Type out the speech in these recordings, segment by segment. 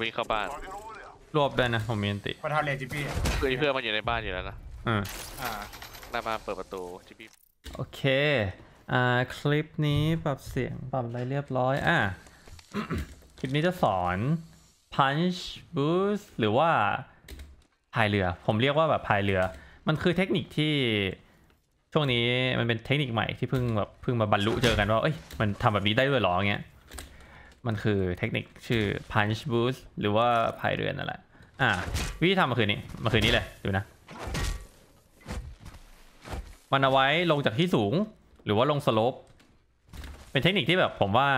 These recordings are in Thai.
วิ่งเข้าบ้านรวบได้นะผมมีอันติมันทำเลจิปี้เพื่อเพื่อนมันอยู่ในบ้านอยู่แล้วนะ อืมอ่าหน้าบ้านเปิดประตูจิปี้โอเค อ่า คลิปนี้ปรับเสียงปรับอะไรเรียบร้อย อ่ะ คลิปนี้จะสอน punch boost หรือว่าพายเรือ ผมเรียกว่าแบบพายเรือ มันคือเทคนิคที่ ช่วงนี้มันเป็นเทคนิคใหม่ที่เพิ่งแบบ เพิ่งมาบรรลุเจอกัน ว่า เอ้ย มันทำแบบนี้ได้ด้วยหรอเงี้ยมันคือเทคนิคชื่อ punch boost หรือว่าพายเรือนนั่นแหละอ่า วิธีทำมาคืนนี้มาคืนนี้เลยดูนะมันเอาไว้ลงจากที่สูง หรือว่าลงสโลปเป็นเทคนิคที่แบบ ผมว่า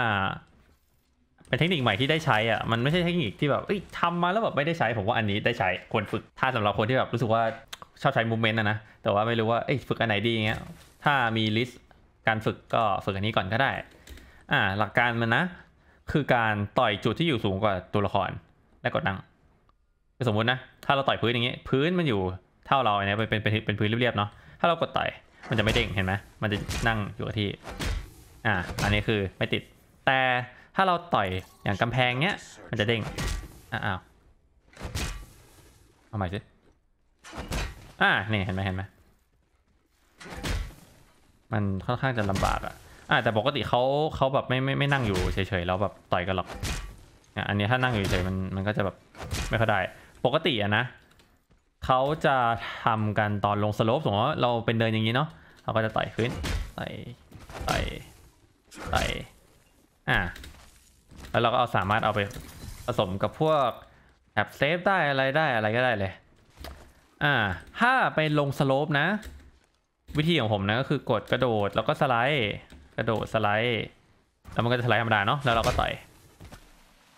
เป็นเทคนิคใหม่ที่ได้ใช้อ่ะมันไม่ใช่เทคนิคที่แบบทำมาแล้วแบบไม่ได้ใช้ผมว่าอันนี้ได้ใช้ควรฝึก ถ้าสำหรับคนที่แบบ รู้สึกว่าชอบใช้มูเมนต์นะนะแต่ว่าไม่รู้ว่าฝึกอันไหนดีเงี้ยถ้ามีลิสต์การฝึกก็ฝึกอันนี้ก่อนก็ได้อ่า หลักการมันนะคือการต่อยจุดที่อยู่สูงกว่าตัวละครและกดนั่ง สมมตินะ ถ้าเราต่อยพื้นอย่างนี้ พื้นมันอยู่เท่าเราเนี่ยเป็นเป็นเป็นพื้นเรียบๆเนาะ ถ้าเรากดต่อย มันจะไม่เด้งเห็นไหมมันจะนั่งอยู่กับที่ อ่า อันนี้คือไม่ติด แต่ถ้าเราต่อยอย่างกำแพงเนี้ย มันจะเด้งอ้าวเอาใหม่สิอ่านี่เห็นไหมเห็นไหมมันค่อนข้างจะลำบากอะอ่าแต่ปกติเขาเขาแบบไม่ไม่ไม่นั่งอยู่เฉยๆแล้วแบบต่อยกันหรอกอ่ะอันนี้ถ้านั่งอยู่เฉยมันมันก็จะแบบไม่ค่อยได้ปกติอะนะเขาจะทำกันตอนลงสโลปสมมติว่า เราเป็นเดินอย่างนี้เนาะเขาก็จะต่อยขึ้นต่อยต่อยต่อยอ่าแล้วเราก็เอาสามารถเอาไปผสมกับพวก แอบเซฟได้อะไรได้อะไรก็ได้เลยอ่าถ้าไปลงสโลปนะ วิธีของผมนะก็คือกดกระโดดแล้วก็สไลด์กระโดดสไลด์แล้วมันก็จะสไลด์ธรรมดาเนาะแล้วเราก็ต่อย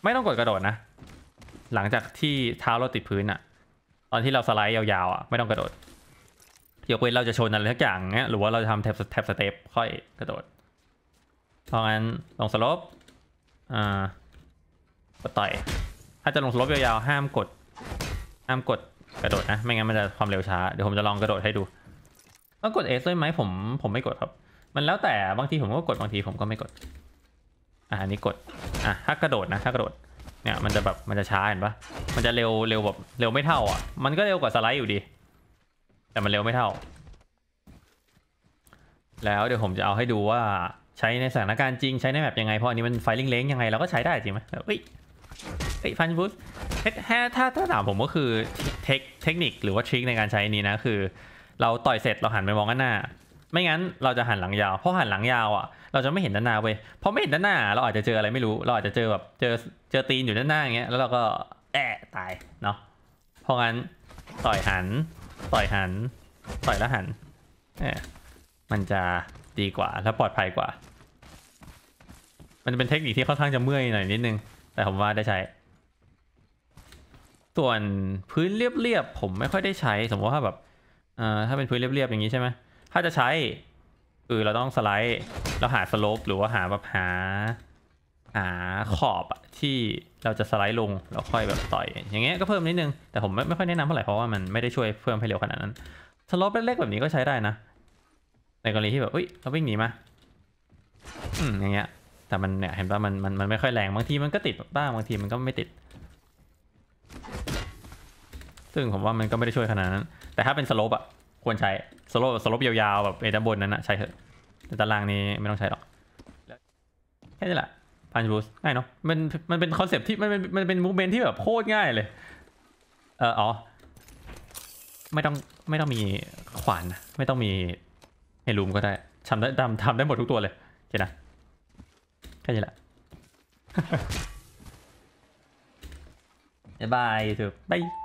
ไม่ต้องกดกระโดดนะ หลังจากที่เท้าเราติดพื้นอะตอนที่เราสไลด์ยาวๆอะไม่ต้องกระโดดยกเว้นเราจะชนอะไรทักอย่างเงี้ยหรือว่าเราจะทำแท็บสเต็ปค่อยกระโดดเพราะงั้นลงสลบอ่าก็ต่อยถ้าจะลงสลบยาวๆห้ามกด ห้ามกดกระโดดนะไม่งั้นมันจะความเร็วช้าเดี๋ยวผมจะลองกระโดดให้ดูต้องกดเอสด้วยไหมผมผมไม่กดครับมันแล้วแต่บางทีผมก็กดบางทีผมก็ไม่กด อ่านี้กด อ่ะ ถ้ากระโดดนะถ้ากระโดด เนี่ยมันจะแบบมันจะช้าเห็นปะ มันจะเร็วเร็วแบบเร็วไม่เท่าอ่ะ มันก็เร็วกว่าสไลด์อยู่ดี แต่มันเร็วไม่เท่า แล้วเดี๋ยวผมจะเอาให้ดูว่าใช้ในสถานการณ์จริงใช้ในแบบยังไง เพราะอันนี้มันไฟลิงเล้งยังไงเราก็ใช้ได้จริงไหมเฮ้ย เฮ้ยฟันบูสถ้าถ้าถ้าถามผมก็คือเทคเทคนิคหรือว่าทริคในการใช้นี้นะ คือ เราต่อยเสร็จเราหันไปมอง้างหน้าไม่งั้น เราจะหันหลังยาว เพราะหันหลังยาวอ่ะ เราจะไม่เห็นด้านหน้าเว้ยพะไม่เห็นด้านหน้าเราอาจจะเจออะไรไม่รู้ เราอาจจะเจอแบบเจอ เจอตีนอยู่ด้านหน้าอย่างเงี้ย แล้วเราก็แอะตายเนาะ เพราะงั้นต่อยหันต่อยหันต่อยแล้วหันเออมันจะดีกว่าและปลอดภัยกว่า มันเป็นเทคนิคที่ค่อนข้างจะเมื่อยหน่อยนิดนึง แต่ผมว่าได้ใช้ ส่วนพื้นเรียบๆผมไม่ค่อยได้ใช้ สมมติว่าแบบเอ่อถ้าเป็นพื้นเรียบๆอย่างนี้ใช่ไหมถ้าจะใช้เออเราต้องสไลด์แล้วหาสโลป หรือว่าหาแบบหาหาขอบที่เราจะสไลด์ลงแล้วค่อยแบบต่อย อย่างเงี้ยก็เพิ่มนิดนึงแต่ผมไม่ไม่ค่อยแนะนำเท่าไหร่เพราะว่ามันไม่ได้ช่วยเพิ่มให้เร็วขนาดนั้นสโลปเล็กๆแบบนี้ก็ใช้ได้นะในกรณีที่แบบอุ้ยเราวิ่งหนีมาอืมอย่างเงี้ย แต่มันเนี่ยเห็นป่ะมันมันมันไม่ค่อยแรงบางทีมันก็ติดบ้างบางทีมันก็ไม่ติด ซึ่งผมว่ามันก็ไม่ได้ช่วยขนาดนั้นแต่ถ้าเป็นสโลปอะควรใช้สโลปสโลปยาวๆแบบไอ้ด้านบนนั้นนะใช้เถอะแต่ตารางนี้ไม่ต้องใช้หรอกแค่นี้แหละพันชูสง่ายเนาะมันมันเป็นคอนเซปที่มันเป็นมันเป็นมูเมนที่แบบโคตรง่ายเลยเอออ๋อไม่ต้องไม่ต้องมีขวานไม่ต้องมีเฮลูมก็ได้ทำได้ทำทำได้หมดทุกตัวเลยโอเคนะแค่นี้แหละบ๊ายบายยูทูบบาย